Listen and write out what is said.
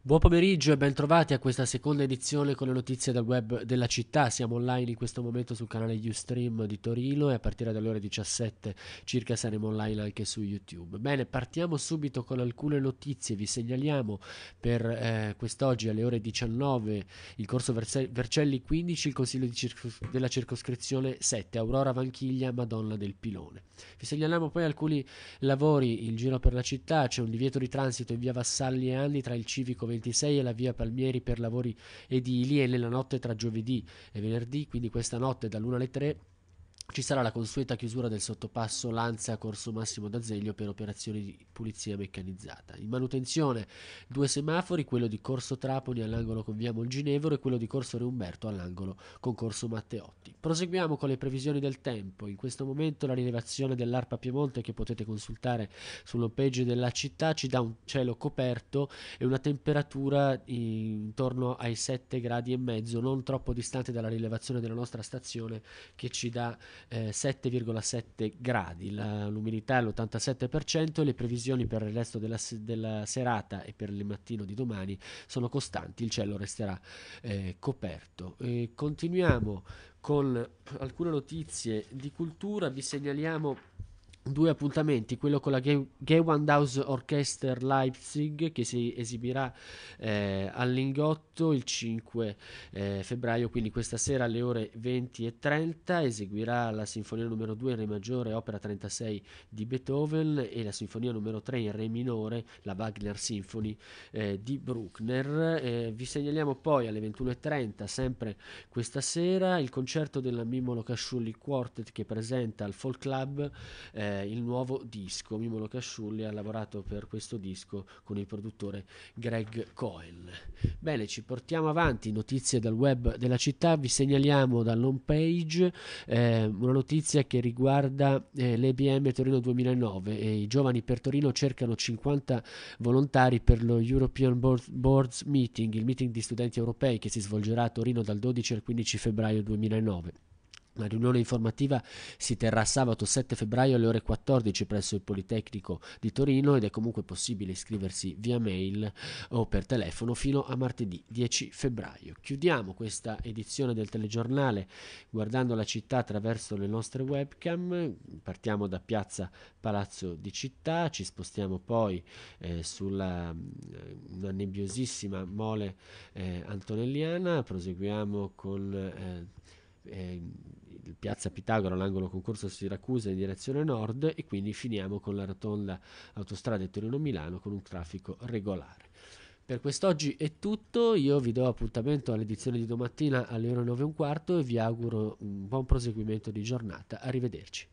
Buon pomeriggio e bentrovati a questa seconda edizione con le notizie dal web della città. Siamo online in questo momento sul canale Ustream di Torino e a partire dalle ore 17 circa saremo online anche su YouTube. Bene, partiamo subito con alcune notizie. Vi segnaliamo per eh, quest'oggi alle ore 19 il corso Verse- Vercelli 15, il consiglio circos- della circoscrizione 7, Aurora Vanchiglia, Madonna del Pilone. Vi segnaliamo poi alcuni lavori in giro per la città. C'è un divieto di transito in via Vassalli e Anni tra il civico 26 è la via Palmieri per lavori edili e nella notte tra giovedì e venerdì, quindi questa notte dall'1 alle 3 ci sarà la consueta chiusura del sottopasso Lanza Corso Massimo d'Azeglio per operazioni di pulizia meccanizzata. In manutenzione due semafori, quello di Corso Trapoli all'angolo con Via Molginevro e quello di Corso Re Umberto all'angolo con Corso Matteotti. Proseguiamo con le previsioni del tempo. In questo momento la rilevazione dell'Arpa Piemonte che potete consultare sull'homepage della città ci dà un cielo coperto e una temperatura intorno ai 7 gradi e mezzo, non troppo distante dalla rilevazione della nostra stazione che ci dà eh, 7,7 gradi, la, l'umidità è all'87% e le previsioni per il resto della, della, serata e per il mattino di domani sono costanti, il cielo resterà eh, coperto. E continuiamo con alcune notizie di cultura, vi segnaliamo due appuntamenti, quello con la Gewandhaus Orchester Leipzig che si esibirà eh, all'Ingotto il 5 eh, febbraio, quindi questa sera alle ore 20 e 30 eseguirà la sinfonia numero 2 in Re maggiore, opera 36 di Beethoven e la sinfonia numero 3 in Re minore, la Wagner Symphony eh, di Bruckner. Eh, vi segnaliamo poi alle 21.30, sempre questa sera, il concerto della Mimolo Casciulli Quartet che presenta al Folk Club eh, eh, il nuovo disco. Mimolo Casciulli ha lavorato per questo disco con il produttore Greg Cohen. Bene, ci portiamo avanti. Notizie dal web della città. Vi segnaliamo dall'home page eh, una notizia che riguarda eh, l'EBM Torino 2009. I giovani per Torino cercano 50 volontari per lo European Board, Boards Meeting, il meeting di studenti europei che si svolgerà a Torino dal 12 al 15 febbraio 2009. La riunione informativa si terrà sabato 7 febbraio alle ore 14 presso il Politecnico di Torino ed è comunque possibile iscriversi via mail o per telefono fino a martedì 10 febbraio. Chiudiamo questa edizione del telegiornale guardando la città attraverso le nostre webcam. Partiamo da Piazza Palazzo di Città, ci spostiamo poi eh, sulla mm, una nebbiosissima mole eh, antonelliana, proseguiamo con eh, eh piazza Pitagora, l'angolo concorso Siracusa in direzione nord e quindi finiamo con la rotonda autostrada Torino-Milano con un traffico regolare. Per quest'oggi è tutto, io vi do appuntamento all'edizione di domattina alle ore 9.15 e vi auguro un buon proseguimento di giornata, arrivederci.